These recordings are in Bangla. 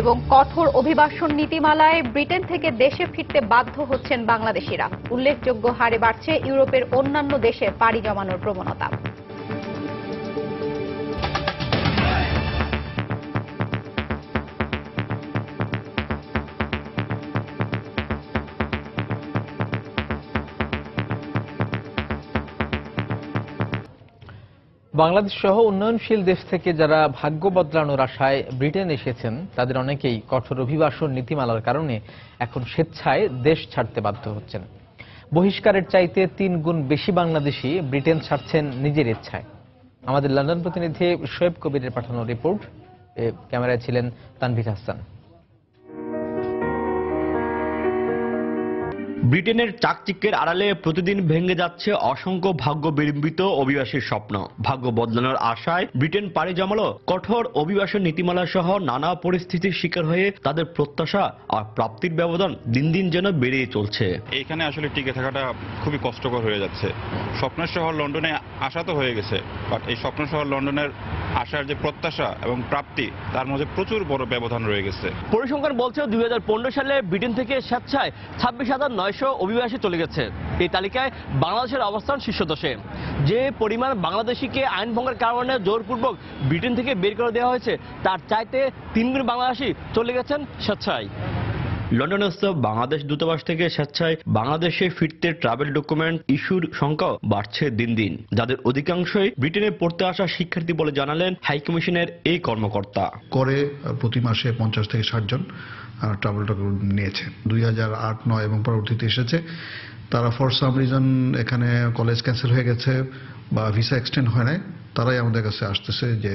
এবং কঠোর অভিবাসন নীতিমালায় ব্রিটেন থেকে দেশে ফিরতে বাধ্য হচ্ছেন বাংলাদেশিরা উল্লেখযোগ্য হারে বাড়ছে ইউরোপের অন্যান্য দেশে পাড়ি জমানোর প্রবণতা বাংলাদেশ সহ উন্নয়নশীল দেশ থেকে যারা ভাগ্য বদলানোর আশায় ব্রিটেন এসেছেন তাদের অনেকেই কঠোর অভিবাসন নীতিমালার কারণে এখন স্বেচ্ছায় দেশ ছাড়তে বাধ্য হচ্ছেন বহিষ্কারের চাইতে তিন গুণ বেশি বাংলাদেশি ব্রিটেন ছাড়ছেন নিজের ইচ্ছায় আমাদের লন্ডন প্রতিনিধি শোয়েব কবিরের পাঠানো রিপোর্ট ক্যামেরায় ছিলেন তানভীর হাসান ব্রিটেনের চাকচিক্যের আড়ালে প্রতিদিন ভেঙে যাচ্ছে অসংখ্য ভাগ্য বিলম্বিত অভিবাসীর স্বপ্ন ভাগ্য বদলানোর আশায় ব্রিটেন পাড়ি জমালো কঠোর অভিবাসন নীতিমালা সহ নানা পরিস্থিতির শিকার হয়ে তাদের প্রত্যাশা আর প্রাপ্তির ব্যবধান দিন দিন যেন বেড়েই চলছে এখানে আসলে টিকে থাকাটা খুবই কষ্টকর হয়ে যাচ্ছে স্বপ্ন শহর লন্ডনে আশা তো হয়ে গেছে বাট এই স্বপ্ন শহর লন্ডনের আসার যে প্রত্যাশা এবং প্রাপ্তি তার মধ্যে প্রচুর বড় ব্যবধান রয়ে গেছে পরিসংখ্যান বলছে দুই সালে ব্রিটেন থেকে স্বেচ্ছায় ছাব্বিশ হাজার নয় ছয়শো অভিবাসী চলে গেছে এই তালিকায় বাংলাদেশের অবস্থান শীর্ষ দশে যে পরিমাণ বাংলাদেশিকে আইন ভঙ্গের কারণে জোরপূর্বক ব্রিটেন থেকে বের করে দেওয়া হয়েছে তার চাইতে তিনগুণ বাংলাদেশি চলে গেছেন স্বেচ্ছায় লন্ডনস্থ বাংলাদেশ দূতাবাস থেকে স্বেচ্ছায় বাংলাদেশে ফিরতে ট্রাভেল ডকুমেন্ট ইস্যুর সংখ্যাও বাড়ছে দিন দিন যাদের অধিকাংশই ব্রিটেনে পড়তে আসা শিক্ষার্থী বলে জানালেন হাইকমিশনের এই কর্মকর্তা করে প্রতি মাসে পঞ্চাশ থেকে ষাট জন ট্রাভেল ডকুমেন্ট নিয়েছে দুই হাজার আট নয় এবং পরবর্তীতে এসেছে তারা ফর সাম রিজন এখানে কলেজ ক্যান্সেল হয়ে গেছে বা ভিসা এক্সটেন্ড হয় নাই তারাই আমাদের কাছে আসতেছে যে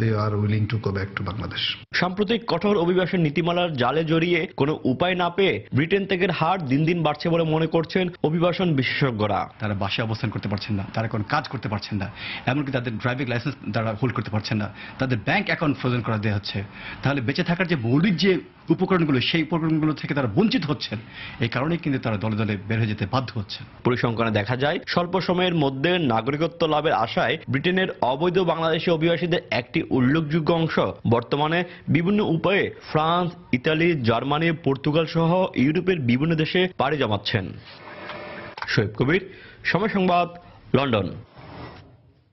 they are willing to go back to Bangladesh সাম্প্রতিক কঠোর অভিবাসন নীতিমালার জালে জড়িয়ে কোনো উপায় না পেয়ে ব্রিটেন থেকে হার দিন দিন বাড়ছে বলে মনে করছেন অভিবাসন বিশেষজ্ঞরা তারা বাসে অবস্থান করতে পারছেন না তারা কোনো কাজ করতে পারছেন না এমনকি তাদের ড্রাইভিং লাইসেন্স তারা হোল্ড করতে পারছেন না তাদের ব্যাংক অ্যাকাউন্ট ফ্রোজেন করা দেওয়া হচ্ছে তাহলে বেঁচে থাকার যে মৌলিক যে উপকরণগুলো সেই উপকরণগুলো থেকে তারা বঞ্চিত হচ্ছেন এই কারণে কিন্তু তারা দলে দলে বের হয়ে যেতে বাধ্য হচ্ছে পরিসংখ্যানে দেখা যায় স্বল্প সময়ের মধ্যে নাগরিকত্ব লাভের আশায় ব্রিটেনের অবৈধ বাংলাদেশি অভিবাসী প্রবাসীদের একটি উল্লেখযোগ্য অংশ বর্তমানে বিভিন্ন উপায়ে ফ্রান্স ইতালি জার্মানি পর্তুগাল সহ ইউরোপের বিভিন্ন দেশে পাড়ি জমাচ্ছেন শোয়েব কবির সময় সংবাদ লন্ডন